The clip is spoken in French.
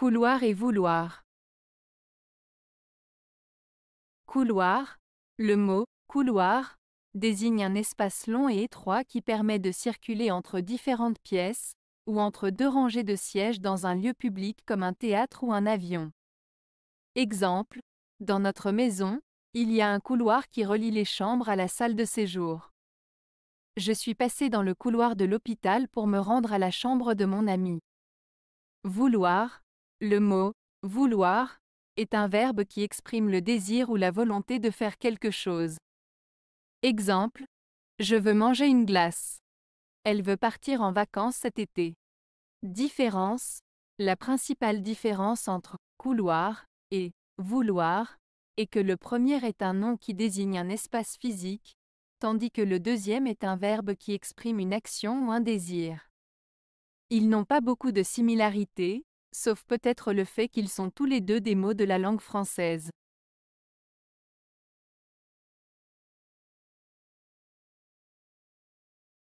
Couloir et vouloir. Couloir. Le mot couloir désigne un espace long et étroit qui permet de circuler entre différentes pièces ou entre deux rangées de sièges dans un lieu public comme un théâtre ou un avion. Exemple, dans notre maison, il y a un couloir qui relie les chambres à la salle de séjour. Je suis passé dans le couloir de l'hôpital pour me rendre à la chambre de mon ami. Vouloir, le mot vouloir est un verbe qui exprime le désir ou la volonté de faire quelque chose. Exemple Je veux manger une glace. Elle veut partir en vacances cet été. Différence La principale différence entre couloir et vouloir est que le premier est un nom qui désigne un espace physique, tandis que le deuxième est un verbe qui exprime une action ou un désir. Ils n'ont pas beaucoup de similarités, sauf peut-être le fait qu'ils sont tous les deux des mots de la langue française.